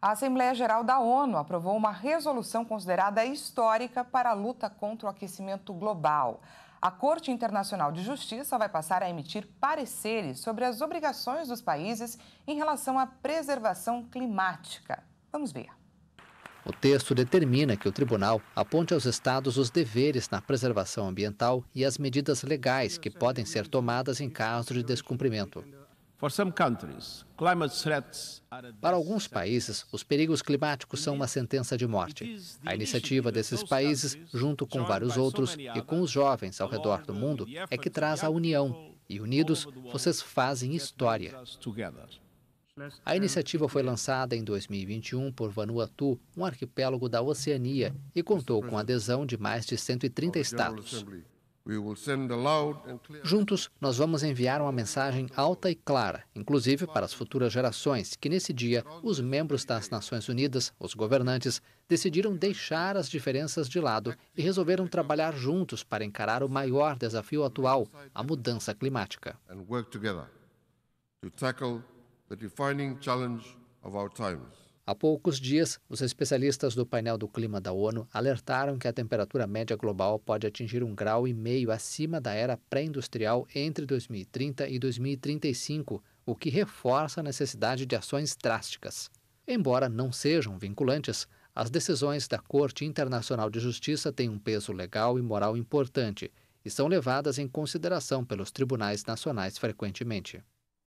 A Assembleia Geral da ONU aprovou uma resolução considerada histórica para a luta contra o aquecimento global. A Corte Internacional de Justiça vai passar a emitir pareceres sobre as obrigações dos países em relação à preservação climática. Vamos ver. O texto determina que o tribunal aponte aos estados os deveres na preservação ambiental e as medidas legais que podem ser tomadas em caso de descumprimento. Para alguns países, os perigos climáticos são uma sentença de morte. A iniciativa desses países, junto com vários outros e com os jovens ao redor do mundo, é que traz a união. E unidos, vocês fazem história. A iniciativa foi lançada em 2021 por Vanuatu, um arquipélago da Oceania, e contou com a adesão de mais de 130 estados. Juntos, nós vamos enviar uma mensagem alta e clara, inclusive para as futuras gerações, que nesse dia os membros das Nações Unidas, os governantes, decidiram deixar as diferenças de lado e resolveram trabalhar juntos para encarar o maior desafio atual, a mudança climática. To tackle the defining challenge of our times. Há poucos dias, os especialistas do painel do clima da ONU alertaram que a temperatura média global pode atingir um grau e meio acima da era pré-industrial entre 2030 e 2035, o que reforça a necessidade de ações drásticas. Embora não sejam vinculantes, as decisões da Corte Internacional de Justiça têm um peso legal e moral importante e são levadas em consideração pelos tribunais nacionais frequentemente.